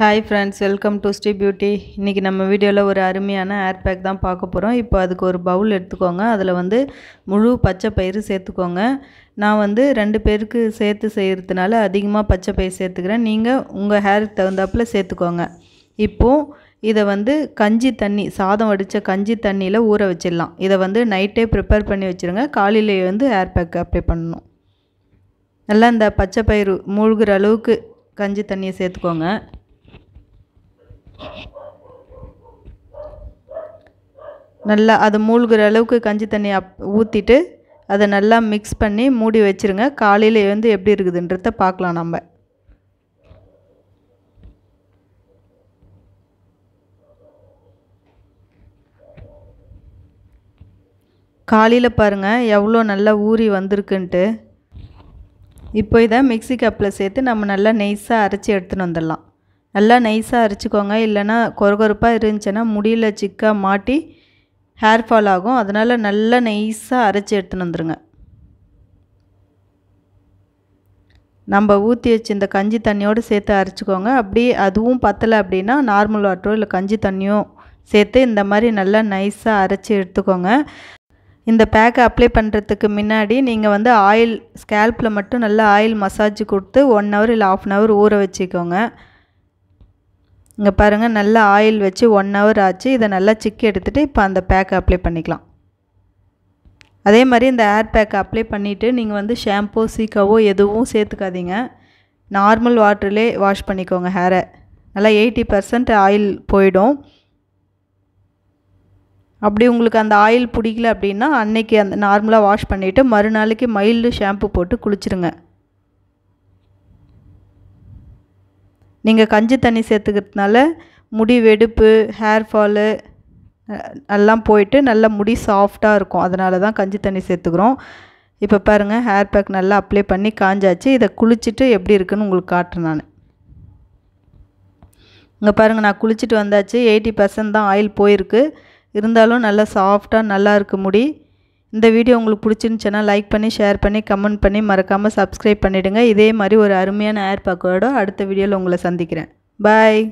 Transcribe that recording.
hi friends welcome to Sri beauty இன்றைக்கி நம்ம வீடியோவில் ஒரு அருமையான ஹேர் பேக் தான் பார்க்க போகிறோம் இப்போ அதுக்கு ஒரு பவுல் எடுத்துக்கோங்க அதில் வந்து முழு பச்சை பயிறு சேர்த்துக்கோங்க நான் வந்து ரெண்டு பேருக்கு சேர்த்து செய்கிறதுனால அதிகமாக பச்சை பயிர் சேர்த்துக்கிறேன் நீங்கள் உங்கள் ஹேருக்கு தகுந்தாப்பில் சேர்த்துக்கோங்க இப்போது இதை வந்து கஞ்சி தண்ணி சாதம் வடித்த கஞ்சி தண்ணியில் ஊற வச்சிடலாம் இதை வந்து நைட்டே ப்ரிப்பேர் பண்ணி வச்சுருங்க காலையிலேயே வந்து ஹேர் பேக் அப்ளை பண்ணணும் நல்லா இந்த பச்சை பயிறு மூழ்கிற அளவுக்கு கஞ்சி தண்ணியை சேர்த்துக்கோங்க நல்லா அது மூழ்கிற அளவுக்கு கஞ்சி தண்ணி அப் ஊற்றிட்டு அதை நல்லா மிக்ஸ் பண்ணி மூடி வச்சுருங்க காலையில் வந்து எப்படி இருக்குதுன்றத பார்க்கலாம் நம்ம காலையில் பாருங்கள் எவ்வளோ நல்லா ஊறி வந்திருக்குன்ட்டு இப்போ இதை மிக்சி கப்பில் சேர்த்து நம்ம நல்லா நெய்ஸாக அரைச்சி எடுத்துன்னு வந்துடலாம் நல்லா நைஸாக அரைச்சிக்கோங்க இல்லைன்னா கொரகொரப்பாக இருந்துச்சுன்னா முடியில் சிக்காக மாட்டி ஹேர் ஃபால் ஆகும் அதனால் நல்லா நைஸாக அரைச்சி எடுத்துன்னு வந்துடுங்க நம்ம ஊற்றி வச்சு இந்த கஞ்சி தண்ணியோடு சேர்த்து அரைச்சிக்கோங்க அப்படி அதுவும் பத்தலை அப்படின்னா நார்மல் வாட்டரோ இல்லை கஞ்சி தண்ணியோ சேர்த்து இந்த மாதிரி நல்லா நைஸாக அரைச்சி எடுத்துக்கோங்க இந்த பேக்கை அப்ளை பண்ணுறதுக்கு முன்னாடி நீங்கள் வந்து ஆயில் ஸ்கேல்பில் மட்டும் நல்லா ஆயில் மசாஜ் கொடுத்து ஒன் ஹவர் இல்லை ஆஃப் அன் ஹவர் ஊற வச்சுக்கோங்க இங்கே பாருங்கள் நல்லா ஆயில் வச்சு ஒன் ஹவர் ஆச்சு இதை நல்லா சிக்கி எடுத்துகிட்டு இப்போ அந்த பேக்கை அப்ளை பண்ணிக்கலாம் அதே மாதிரி இந்த ஹேர் பேக்கை அப்ளை பண்ணிவிட்டு நீங்கள் வந்து ஷாம்போ சீக்காவோ எதுவும் சேர்த்துக்காதீங்க நார்மல் வாட்டர்லே வாஷ் பண்ணிக்கோங்க ஹேரை நல்லா எயிட்டி பர்சன்ட் ஆயில் போயிடும் அப்படி உங்களுக்கு அந்த ஆயில் பிடிக்கல அப்படின்னா அன்னைக்கு அந்த நார்மலாக வாஷ் பண்ணிவிட்டு மறுநாளைக்கு மைல்டு ஷாம்பு போட்டு குளிச்சிருங்க நீங்கள் கஞ்சி தண்ணி சேர்த்துக்கிறதுனால முடி வெடுப்பு ஹேர் ஃபாலு எல்லாம் போயிட்டு நல்ல முடி சாஃப்டாக இருக்கும் அதனால தான் கஞ்சி தண்ணி சேர்த்துக்கிறோம் இப்போ பாருங்கள் ஹேர் பேக் நல்லா அப்ளை பண்ணி காஞ்சாச்சு இதை குளிச்சுட்டு எப்படி இருக்குன்னு உங்களுக்கு காட்டுறேன் நான் இங்கே பாருங்கள் நான் குளிச்சுட்டு வந்தாச்சு எயிட்டி பர்சன்ட் தான் ஆயில் போயிருக்கு இருந்தாலும் நல்லா சாஃப்டாக நல்லா இருக்கு முடி இந்த வீடியோ உங்களுக்கு பிடிச்சிருந்துச்சுன்னா லைக் பண்ணி ஷேர் பண்ணி கமெண்ட் பண்ணி மறக்காமல் சப்ஸ்கிரைப் பண்ணிவிடுங்க இதே மாதிரி ஒரு அருமையான ஏர் பேக்கோட அடுத்த வீடியோவில் உங்களை சந்திக்கிறேன் பாய்